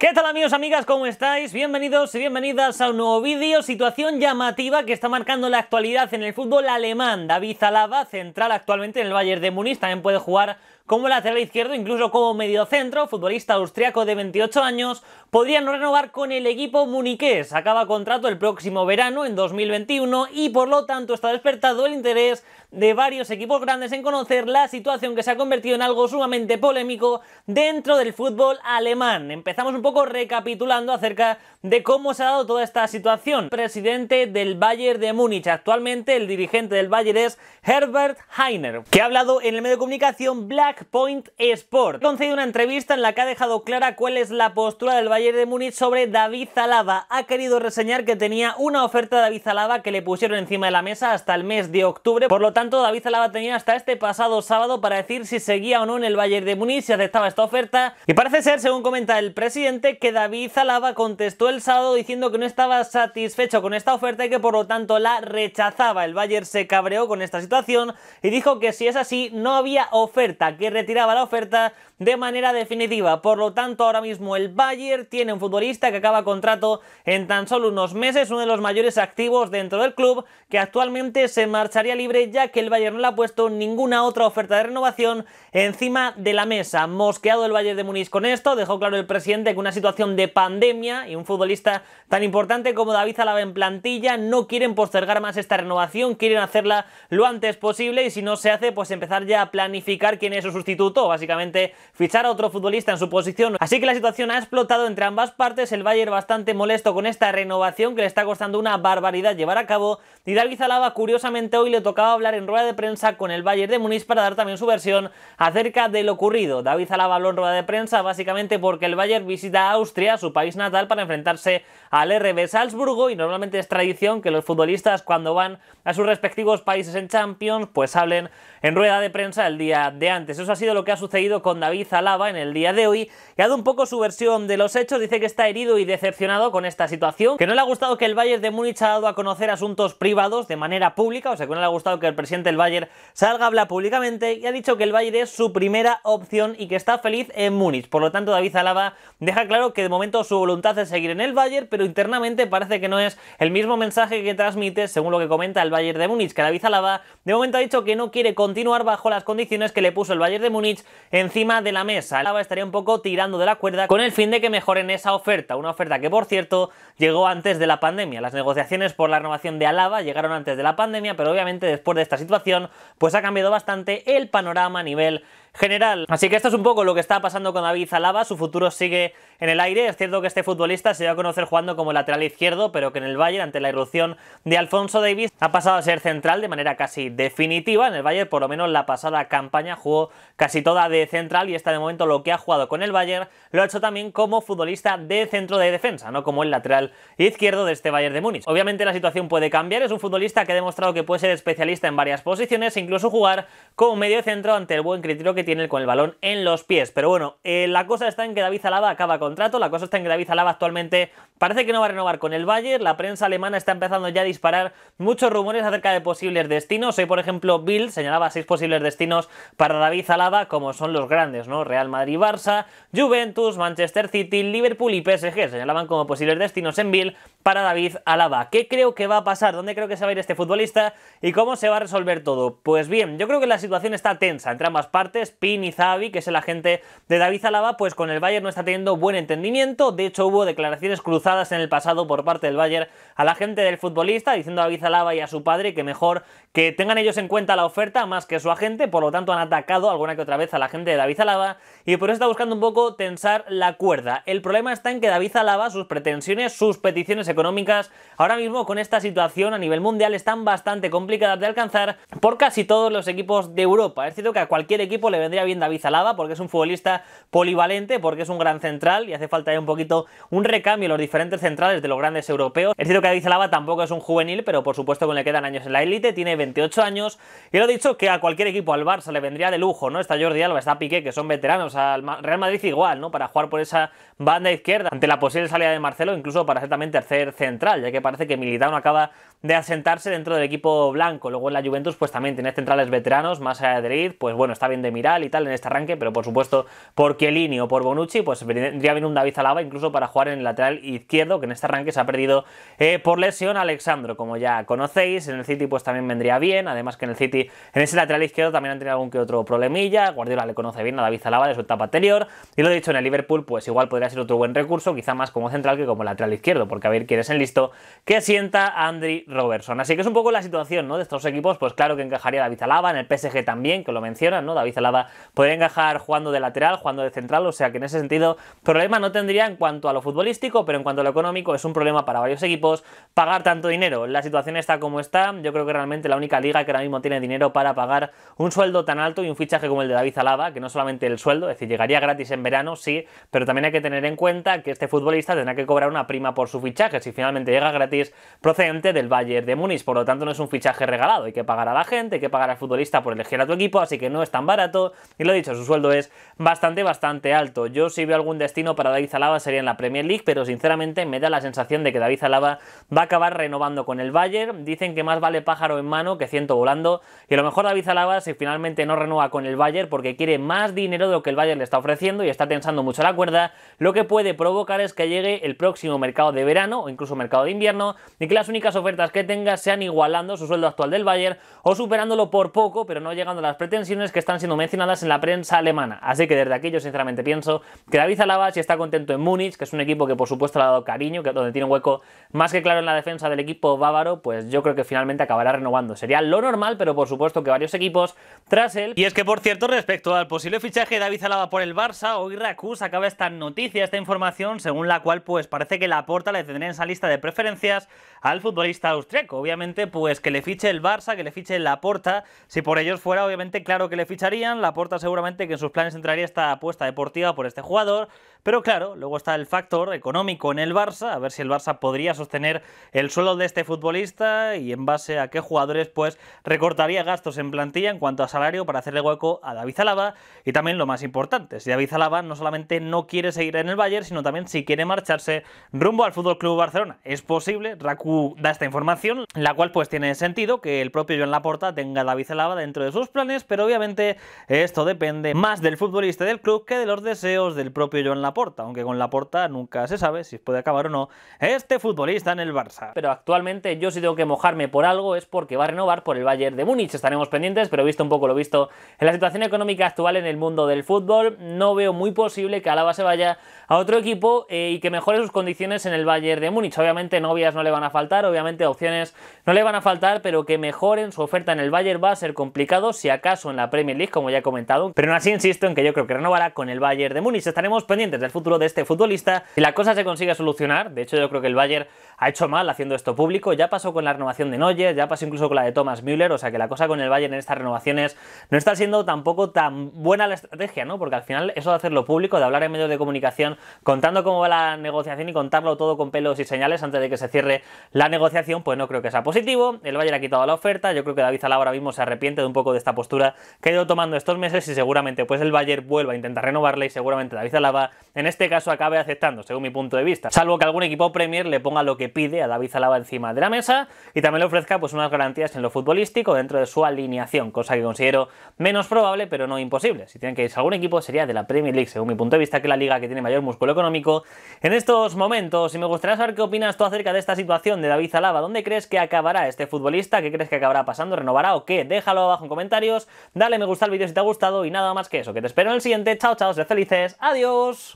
¿Qué tal amigos, amigas? ¿Cómo estáis? Bienvenidos y bienvenidas a un nuevo vídeo. Situación llamativa que está marcando la actualidad en el fútbol alemán. David Alaba, central actualmente en el Bayern de Múnich, también puede jugar como lateral izquierdo, incluso como mediocentro, futbolista austriaco de 28 años, podría no renovar con el equipo muniqués. Acaba contrato el próximo verano, en 2021, y por lo tanto está despertado el interés de varios equipos grandes en conocer la situación que se ha convertido en algo sumamente polémico dentro del fútbol alemán. Empezamos un poco recapitulando acerca de cómo se ha dado toda esta situación. Presidente del Bayern de Múnich, actualmente el dirigente del Bayern es Herbert Heiner, que ha hablado en el medio de comunicación Black Point Sport. Ha una entrevista en la que ha dejado clara cuál es la postura del Bayern de Múnich sobre David Zalaba. Ha querido reseñar que tenía una oferta de David Zalaba que le pusieron encima de la mesa hasta el mes de octubre. Por lo tanto, David Zalaba tenía hasta este pasado sábado para decir si seguía o no en el Bayern de Múnich, si aceptaba esta oferta. Y parece ser, según comenta el presidente, que David Zalaba contestó el sábado diciendo que no estaba satisfecho con esta oferta y que por lo tanto la rechazaba. El Bayern se cabreó con esta situación y dijo que si es así no había oferta, que retiraba la oferta de manera definitiva. Por lo tanto, ahora mismo el Bayern tiene un futbolista que acaba contrato en tan solo unos meses, uno de los mayores activos dentro del club, que actualmente se marcharía libre ya que el Bayern no le ha puesto ninguna otra oferta de renovación encima de la mesa. Mosqueado el Bayern de Muniz con esto, dejó claro el presidente que una situación de pandemia y un futbolista tan importante como David Alaba en plantilla no quieren postergar más esta renovación, quieren hacerla lo antes posible y si no se hace, pues empezar ya a planificar quién su sustituto, básicamente fichar a otro futbolista en su posición. Así que la situación ha explotado entre ambas partes, el Bayern bastante molesto con esta renovación que le está costando una barbaridad llevar a cabo y David Zalaba curiosamente hoy le tocaba hablar en rueda de prensa con el Bayern de Múnich para dar también su versión acerca de lo ocurrido. David Zalaba habló en rueda de prensa básicamente porque el Bayern visita Austria, su país natal, para enfrentarse al RB Salzburgo y normalmente es tradición que los futbolistas cuando van a sus respectivos países en Champions pues hablen en rueda de prensa el día de antes. Pues eso ha sido lo que ha sucedido con David Alaba en el día de hoy. que ha dado un poco su versión de los hechos, dice que está herido y decepcionado con esta situación, que no le ha gustado que el Bayern de Múnich ha dado a conocer asuntos privados de manera pública, o sea que no le ha gustado que el presidente del Bayern salga a hablar públicamente y ha dicho que el Bayern es su primera opción y que está feliz en Múnich. Por lo tanto, David Alaba deja claro que de momento su voluntad es seguir en el Bayern, pero internamente parece que no es el mismo mensaje que transmite, según lo que comenta el Bayern de Múnich, que David Alaba de momento ha dicho que no quiere continuar bajo las condiciones que le puso el Bayern de Múnich encima de la mesa. Alaba estaría un poco tirando de la cuerda con el fin de que mejoren esa oferta, una oferta que por cierto llegó antes de la pandemia. Las negociaciones por la renovación de Alaba llegaron antes de la pandemia, pero obviamente después de esta situación pues ha cambiado bastante el panorama a nivel general. Así que esto es un poco lo que está pasando con David Zalaba, su futuro sigue en el aire, es cierto que este futbolista se dio a conocer jugando como lateral izquierdo, pero que en el Bayern, ante la irrupción de Alfonso Davis, ha pasado a ser central de manera casi definitiva, en el Bayern por lo menos la pasada campaña jugó casi toda de central y está de momento lo que ha jugado con el Bayern lo ha hecho también como futbolista de centro de defensa, no como el lateral izquierdo de este Bayern de Múnich. Obviamente la situación puede cambiar, es un futbolista que ha demostrado que puede ser especialista en varias posiciones, incluso jugar como medio centro ante el buen criterio que tiene con el balón en los pies. Pero bueno, eh, la cosa está en que David Alaba acaba contrato, la cosa está en que David Alaba actualmente parece que no va a renovar con el Bayern, la prensa alemana está empezando ya a disparar muchos rumores acerca de posibles destinos. Hoy, por ejemplo, Bill señalaba seis posibles destinos para David Alaba, como son los grandes, ¿no? Real Madrid-Barça, Juventus, Manchester City, Liverpool y PSG. Señalaban como posibles destinos en Bill para David Alaba. ¿Qué creo que va a pasar? ¿Dónde creo que se va a ir este futbolista? ¿Y cómo se va a resolver todo? Pues bien, yo creo que la situación está tensa entre ambas partes Pini Pinizavi, que es el agente de David Alaba, pues con el Bayern no está teniendo buen entendimiento. De hecho, hubo declaraciones cruzadas en el pasado por parte del Bayern a la gente del futbolista, diciendo a David Alaba y a su padre que mejor que tengan ellos en cuenta la oferta más que su agente. Por lo tanto, han atacado alguna que otra vez a la gente de David Alaba y por eso está buscando un poco tensar la cuerda. El problema está en que David Alaba, sus pretensiones, sus peticiones económicas, ahora mismo con esta situación a nivel mundial están bastante complicadas de alcanzar por casi todos los equipos de Europa. Es cierto que a cualquier equipo le vendría bien David Alaba porque es un futbolista polivalente, porque es un gran central y hace falta ahí un poquito un recambio en los diferentes centrales de los grandes europeos. Es cierto que David Alaba tampoco es un juvenil, pero por supuesto que le quedan años en la élite, tiene 28 años y lo he dicho que a cualquier equipo, al Barça, le vendría de lujo, ¿no? Está Jordi Alba, está Piqué, que son veteranos, al Real Madrid igual, ¿no? Para jugar por esa banda izquierda ante la posible salida de Marcelo, incluso para ser también tercer central, ya que parece que Militano acaba de asentarse dentro del equipo blanco. Luego en la Juventus pues también tiene centrales veteranos, más allá de Madrid, pues bueno, está bien de mirar y tal en este arranque, pero por supuesto por Chiellini o por Bonucci, pues vendría bien un David Alaba incluso para jugar en el lateral izquierdo, que en este arranque se ha perdido eh, por lesión a Alexandro, como ya conocéis. En el City pues también vendría bien, además que en el City, en ese lateral izquierdo también han tenido algún que otro problemilla. Guardiola le conoce bien a David Alaba de su etapa anterior. Y lo dicho, en el Liverpool pues igual podría ser otro buen recurso, quizá más como central que como lateral izquierdo, porque a ver quién es el listo que sienta Andri Robertson. Así que es un poco la situación ¿no? de estos equipos, pues claro que encajaría David Alaba, en el PSG también, que lo mencionan, ¿no? David Alaba puede Podría encajar jugando de lateral, jugando de central, o sea que en ese sentido problema no tendría en cuanto a lo futbolístico, pero en cuanto a lo económico es un problema para varios equipos pagar tanto dinero. La situación está como está, yo creo que realmente la única liga que ahora mismo tiene dinero para pagar un sueldo tan alto y un fichaje como el de David Alaba, que no solamente el sueldo, es decir, llegaría gratis en verano, sí, pero también hay que tener en cuenta que este futbolista tendrá que cobrar una prima por su fichaje si finalmente llega gratis procedente del Bayern de Múnich, por lo tanto no es un fichaje regalado, hay que pagar a la gente, hay que pagar al futbolista por elegir a tu equipo, así que no es tan barato y lo dicho, su sueldo es bastante, bastante alto. Yo si veo algún destino para David Alaba sería en la Premier League, pero sinceramente me da la sensación de que David Alaba va a acabar renovando con el Bayern. Dicen que más vale pájaro en mano que ciento volando. Y a lo mejor David Zalaba si finalmente no renueva con el Bayern porque quiere más dinero de lo que el Bayern le está ofreciendo y está tensando mucho la cuerda, lo que puede provocar es que llegue el próximo mercado de verano o incluso mercado de invierno y que las únicas ofertas que tenga sean igualando su sueldo actual del Bayern o superándolo por poco, pero no llegando a las pretensiones que están siendo mencionadas en la prensa alemana. Así que desde aquí yo sinceramente pienso que David Alaba si está contento en Múnich, que es un equipo que por supuesto le ha dado cariño, que donde tiene un hueco más que claro en la defensa del equipo bávaro, pues yo creo que finalmente acabará renovando. Sería lo normal, pero por supuesto que varios equipos tras él. Y es que por cierto, respecto al posible fichaje de David Alaba por el Barça, hoy Racus acaba esta noticia, esta información, según la cual pues parece que la Porta le tendría en esa lista de preferencias al futbolista austriaco. Obviamente pues que le fiche el Barça, que le fiche la Porta, si por ellos fuera obviamente claro que le ficharían, Laporta seguramente que en sus planes entraría esta apuesta deportiva por este jugador, pero claro, luego está el factor económico en el Barça, a ver si el Barça podría sostener el suelo de este futbolista y en base a qué jugadores pues recortaría gastos en plantilla en cuanto a salario para hacerle hueco a David Zalaba y también lo más importante, si David Zalaba no solamente no quiere seguir en el Bayern, sino también si quiere marcharse rumbo al Fútbol Club Barcelona. Es posible, Raku da esta información, la cual pues tiene sentido que el propio Joan Laporta tenga David Zalaba dentro de sus planes, pero obviamente esto depende más del futbolista del club que de los deseos del propio Joan Laporta, aunque con Laporta nunca se sabe si puede acabar o no este futbolista en el Barça. Pero actualmente yo si tengo que mojarme por algo es porque va a renovar por el Bayern de Múnich, estaremos pendientes, pero visto un poco lo visto en la situación económica actual en el mundo del fútbol, no veo muy posible que Alaba se vaya a otro equipo eh, y que mejore sus condiciones en el Bayern de Múnich. Obviamente novias no le van a faltar, obviamente opciones no le van a faltar, pero que mejoren su oferta en el Bayern va a ser complicado, si acaso en la Premier League, como ya He comentado. Pero aún así insisto en que yo creo que renovará con el Bayern de Múnich. Estaremos pendientes del futuro de este futbolista. Si la cosa se consigue solucionar, de hecho yo creo que el Bayern ha hecho mal haciendo esto público, ya pasó con la renovación de Noyer, ya pasó incluso con la de Thomas Müller, o sea que la cosa con el Bayern en estas renovaciones no está siendo tampoco tan buena la estrategia, ¿no? Porque al final eso de hacerlo público, de hablar en medios de comunicación, contando cómo va la negociación y contarlo todo con pelos y señales antes de que se cierre la negociación, pues no creo que sea positivo. El Bayern ha quitado la oferta, yo creo que David Alaba ahora mismo se arrepiente de un poco de esta postura que ha ido tomando estos meses y seguramente pues el Bayern vuelva a intentar renovarle y seguramente David Alaba en este caso acabe aceptando, según mi punto de vista. Salvo que algún equipo Premier le ponga lo que pide a David Alaba encima de la mesa y también le ofrezca pues, unas garantías en lo futbolístico dentro de su alineación, cosa que considero menos probable pero no imposible. Si tienen que irse a algún equipo sería de la Premier League, según mi punto de vista, que es la liga que tiene mayor músculo económico en estos momentos. Y me gustaría saber qué opinas tú acerca de esta situación de David Alaba. ¿Dónde crees que acabará este futbolista? ¿Qué crees que acabará pasando? ¿Renovará o qué? Déjalo abajo en comentarios, dale me gusta al vídeo si te ha gustado y nada más que eso. Que te espero en el siguiente. Chao, chao, sed felices. Adiós.